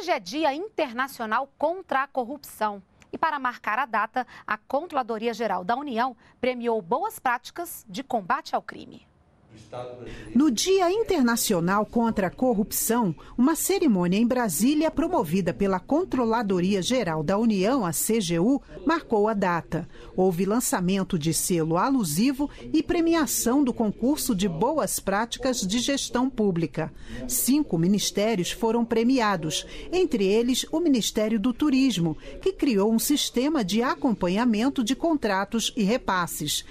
Hoje é Dia Internacional contra a Corrupção. E para marcar a data, a Controladoria Geral da União premiou boas práticas de combate ao crime. No Dia Internacional contra a Corrupção, uma cerimônia em Brasília promovida pela Controladoria Geral da União, a CGU, marcou a data. Houve lançamento de selo alusivo e premiação do concurso de boas práticas de gestão pública. Cinco ministérios foram premiados, entre eles o Ministério do Turismo, que criou um sistema de acompanhamento de contratos e repasses.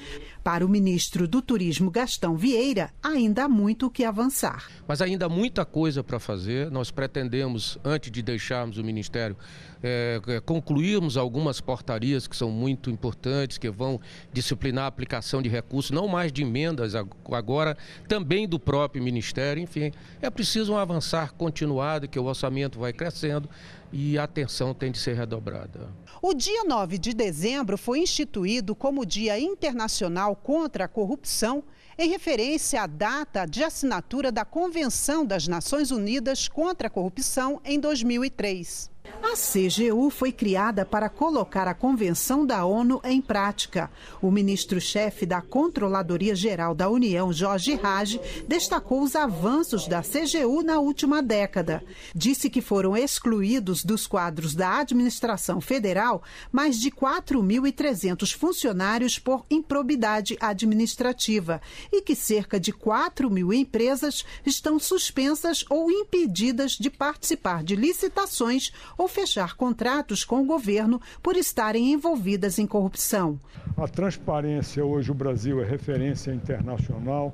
Para o ministro do Turismo, Gastão Vieira, ainda há muito o que avançar. Mas ainda há muita coisa para fazer. Nós pretendemos, antes de deixarmos o Ministério, é, concluirmos algumas portarias que são muito importantes, que vão disciplinar a aplicação de recursos, não mais de emendas agora, também do próprio Ministério. Enfim, é preciso um avançar continuado, que o orçamento vai crescendo e a atenção tem de ser redobrada. O dia 9 de dezembro foi instituído como Dia Internacional contra a Corrupção, em referência à data de assinatura da Convenção das Nações Unidas contra a Corrupção em 2003. A CGU foi criada para colocar a Convenção da ONU em prática. O ministro-chefe da Controladoria Geral da União, Jorge Rage, destacou os avanços da CGU na última década. Disse que foram excluídos dos quadros da administração federal mais de 4.300 funcionários por improbidade administrativa e que cerca de 4 mil empresas estão suspensas ou impedidas de participar de licitações ou fechar contratos com o governo por estarem envolvidas em corrupção. A transparência hoje, o Brasil é referência internacional,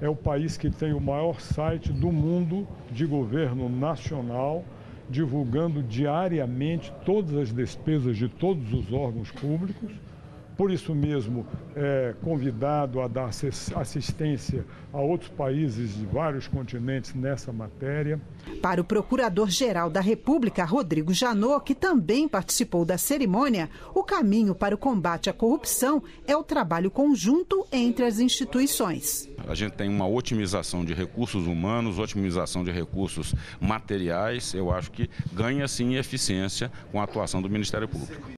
é o país que tem o maior site do mundo de governo nacional divulgando diariamente todas as despesas de todos os órgãos públicos por isso mesmo é convidado a dar assistência a outros países de vários continentes nessa matéria. Para o Procurador-Geral da República, Rodrigo Janot, que também participou da cerimônia, o caminho para o combate à corrupção é o trabalho conjunto entre as instituições. A gente tem uma otimização de recursos humanos, otimização de recursos materiais, eu acho que ganha sim eficiência com a atuação do Ministério Público.